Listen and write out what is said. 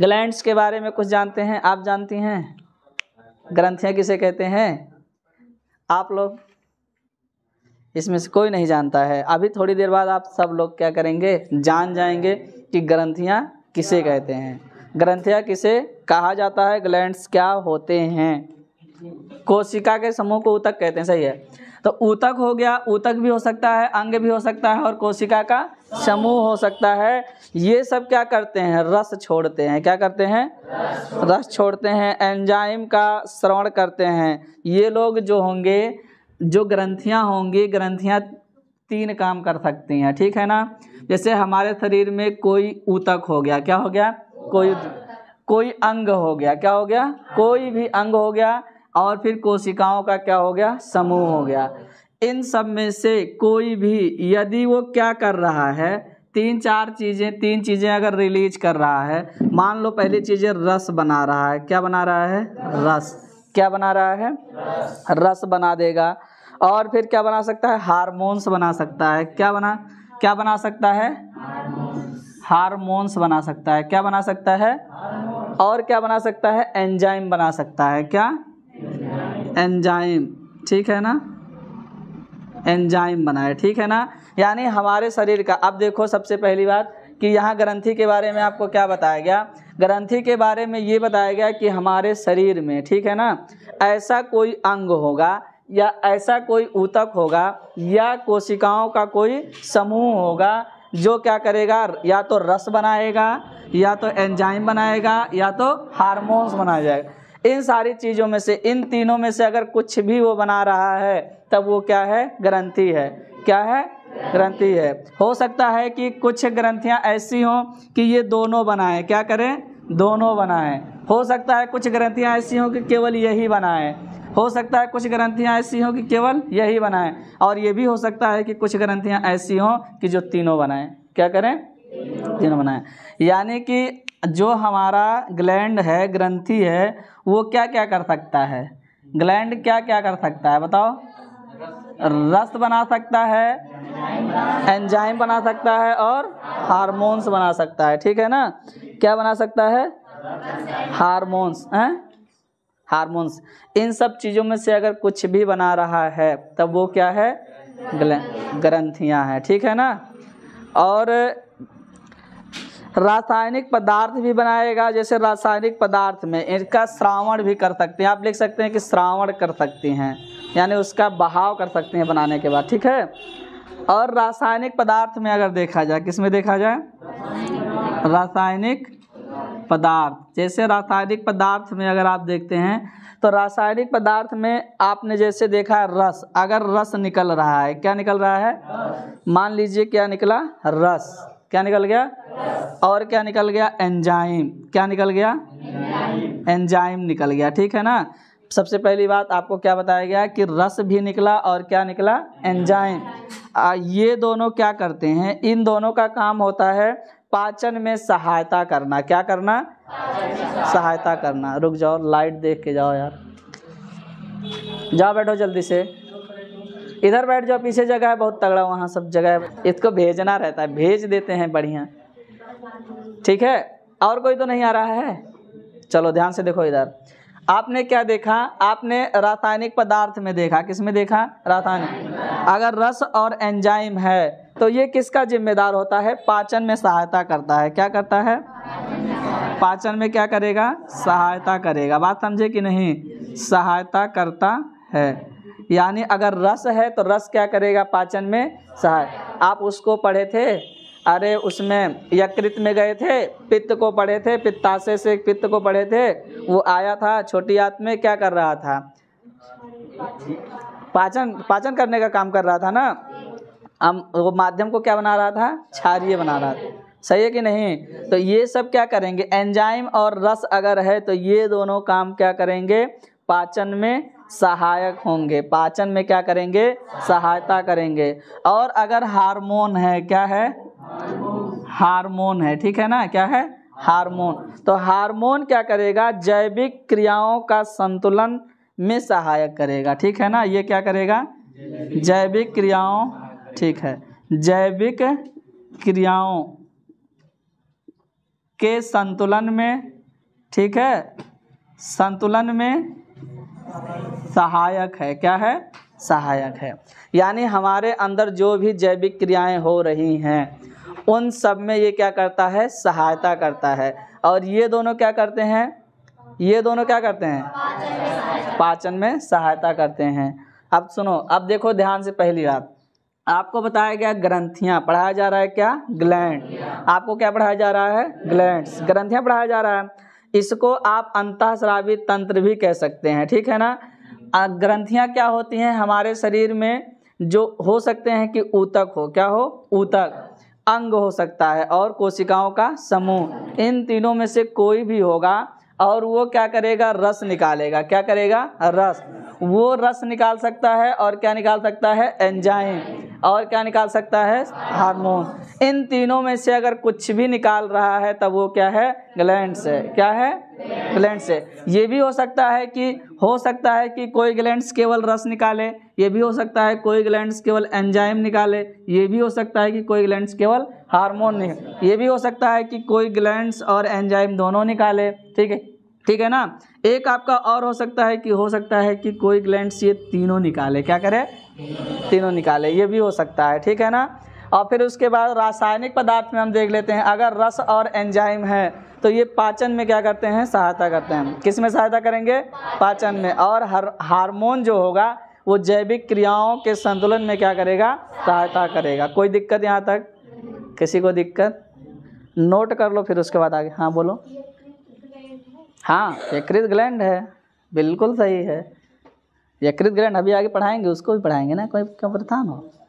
glands के बारे में कुछ जानते हैं आप जानती हैं ग्रंथियाँ किसे कहते हैं आप लोग इसमें से कोई नहीं जानता है अभी थोड़ी देर बाद आप सब लोग क्या करेंगे जान जाएंगे कि ग्रंथियाँ किसे कहते हैं ग्रंथियाँ किसे कहा जाता है ग्लैंड्स क्या होते हैं कोशिका के समूह को उतक कहते हैं सही है तो ऊतक हो गया ऊतक भी हो सकता है अंग भी हो सकता है और कोशिका का समूह हो सकता है ये सब क्या करते हैं रस छोड़ते हैं क्या करते हैं रस छोड़ते हैं एंजाइम का श्रवण करते हैं ये लोग जो होंगे जो ग्रंथियाँ होंगी ग्रंथियाँ तीन काम कर सकती हैं ठीक है ना जैसे हमारे शरीर में कोई ऊतक हो गया क्या हो गया कोई कोई अंग हो गया क्या हो गया कोई भी अंग हो गया और फिर कोशिकाओं का क्या हो गया समूह हो गया इन सब में से कोई भी यदि वो क्या कर रहा है तीन चार चीज़ें तीन चीज़ें अगर रिलीज कर रहा है मान लो पहली चीज़ें रस बना रहा है क्या बना रहा है रस क्या बना रहा है रस, बना देगा और फिर क्या बना सकता है हारमोन्स बना सकता है क्या बना क्या बना सकता है हारमोन्स बना सकता है क्या बना सकता है और क्या बना सकता है एंजाइम बना सकता है क्या एंजाइम ठीक है ना एंजाइम बनाए ठीक है ना यानी हमारे शरीर का अब देखो सबसे पहली बात कि यहाँ ग्रंथि के बारे में आपको क्या बताया गया ग्रंथि के बारे में ये बताया गया कि हमारे शरीर में ठीक है ना ऐसा कोई अंग होगा या ऐसा कोई ऊतक होगा या कोशिकाओं का कोई समूह होगा जो क्या करेगा या तो रस बनाएगा या तो एंजाइम बनाएगा या तो हारमोन्स बनाया जाएगा इन सारी चीज़ों में से इन तीनों में से अगर कुछ भी वो बना रहा है तब वो क्या है ग्रंथि है क्या है ग्रंथि है हो सकता है कि कुछ ग्रंथियाँ ऐसी हों कि ये दोनों बनाएं क्या करें दोनों बनाएं हो सकता है कुछ ग्रंथियाँ ऐसी हों कि केवल यही बनाएं हो सकता है कुछ ग्रंथियाँ ऐसी हों कि केवल यही बनाएं और ये भी हो सकता है कि कुछ ग्रंथियाँ ऐसी हों कि जो तीनों बनाएं क्या करें तीनों बनाएं यानी कि जो हमारा ग्लैंड है ग्रंथी है वो क्या क्या कर सकता है ग्लैंड क्या क्या कर सकता है बताओ रस बना सकता है एंजाइम बना सकता है और हारमोन्स बना सकता है ठीक है ना क्या बना सकता है हारमोन्स हैं हारमोन्स इन सब चीज़ों में से अगर कुछ भी बना रहा है तब वो क्या है ग्रंथियाँ हैं ठीक है ना और रासायनिक पदार्थ भी बनाएगा जैसे रासायनिक पदार्थ में इनका श्रावण भी कर सकते हैं आप लिख सकते हैं कि श्रावण कर सकते हैं यानी उसका बहाव कर सकते हैं बनाने के बाद ठीक है और रासायनिक पदार्थ में अगर देखा जाए किस में देखा जाए रासायनिक पदार्थ जैसे रासायनिक पदार्थ में अगर आप देखते हैं तो रासायनिक पदार्थ में आपने जैसे देखा है रस अगर रस निकल रहा है क्या निकल रहा है मान लीजिए क्या निकला रस क्या निकल गया और क्या निकल गया एंजाइम क्या निकल गया एंजाइम निकल गया ठीक है ना सबसे पहली बात आपको क्या बताया गया कि रस भी निकला और क्या निकला एंजाइम ये दोनों क्या करते हैं इन दोनों का काम होता है पाचन में सहायता करना क्या करना सहायता करना रुक जाओ लाइट देख के जाओ यार जाओ बैठो जल्दी से इधर बैठ जाओ पीछे जगह है बहुत तगड़ा वहाँ सब जगह इसको भेजना रहता है भेज देते हैं बढ़िया ठीक है और कोई तो नहीं आ रहा है चलो ध्यान से देखो इधर आपने क्या देखा आपने रासायनिक पदार्थ में देखा किस में देखा रासायनिक अगर रस और एंजाइम है तो ये किसका जिम्मेदार होता है पाचन में सहायता करता है क्या करता है पाचन में क्या करेगा सहायता करेगा बात समझे कि नहीं सहायता करता है यानी अगर रस है तो रस क्या करेगा पाचन में सहायता आप उसको पढ़े थे अरे उसमें यकृत में गए थे पित्त को पढ़े थे पित्ताशय से पित्त को पढ़े थे वो आया था छोटी आत में क्या कर रहा था पाचन पाचन करने का काम कर रहा था ना हम वो माध्यम को क्या बना रहा था क्षारिय बना रहा था सही है कि नहीं तो ये सब क्या करेंगे एंजाइम और रस अगर है तो ये दोनों काम क्या करेंगे पाचन में सहायक होंगे पाचन में क्या करेंगे सहायता करेंगे और अगर हार्मोन है क्या है हार्मोन है ठीक है ना क्या है हार्मोन तो हार्मोन क्या करेगा जैविक क्रियाओं का संतुलन में सहायक करेगा ठीक है ना ये क्या करेगा जैविक क्रियाओं ठीक है जैविक क्रियाओं के संतुलन में ठीक है संतुलन में सहायक है क्या है सहायक है यानी हमारे अंदर जो भी जैविक क्रियाएं हो रही हैं उन सब में ये क्या करता है सहायता करता है और ये दोनों क्या करते हैं ये दोनों क्या करते हैं पाचन में सहायता करते हैं अब सुनो अब देखो ध्यान से पहली बात आपको बताया गया ग्रंथियां पढ़ाया जा रहा है क्या ग्लैंड आपको क्या पढ़ाया जा रहा है ग्लैंड ग्रंथियां पढ़ाया जा रहा है इसको आप अंतःस्रावी तंत्र भी कह सकते हैं ठीक है ना ग्रंथियां क्या होती हैं हमारे शरीर में जो हो सकते हैं कि ऊतक हो क्या हो ऊतक अंग हो सकता है और कोशिकाओं का समूह इन तीनों में से कोई भी होगा और वो क्या करेगा रस निकालेगा क्या करेगा रस वो रस निकाल सकता है और क्या निकाल सकता है एंजाइम और क्या निकाल सकता है हार्मोन इन तीनों में से अगर कुछ भी निकाल रहा है तब वो क्या है ग्लैंड है क्या है ग्लैंड है ये भी हो सकता है कि हो सकता है कि कोई ग्लैंड्स केवल रस निकाले ये भी हो सकता है कोई ग्लैंड्स केवल एंजाइम निकाले ये भी हो सकता है कि कोई ग्लैंड्स केवल हार्मोन निकाले ये भी हो सकता है कि कोई ग्लैंड्स और एंजाइम दोनों निकाले ठीक है ठीक है ना एक आपका और हो सकता है कि हो सकता है कि कोई ग्लैंड्स ये तीनों निकाले क्या करे तीनों निकाले ये भी हो सकता है ठीक है ना और फिर उसके बाद रासायनिक पदार्थ में हम देख लेते हैं अगर रस और एंजाइम है तो ये पाचन में क्या करते हैं सहायता करते हैं किस में सहायता करेंगे पाचन में और हर हार्मोन जो होगा वो जैविक क्रियाओं के संतुलन में क्या करेगा सहायता करेगा कोई दिक्कत यहाँ तक किसी को दिक्कत नोट कर लो फिर उसके बाद आगे हाँ बोलो हाँ यकृत ग्लैंड है बिल्कुल सही है यकृत ग्लैंड अभी आगे पढ़ाएँगे उसको भी पढ़ाएंगे ना कोई क्या प्रथान हो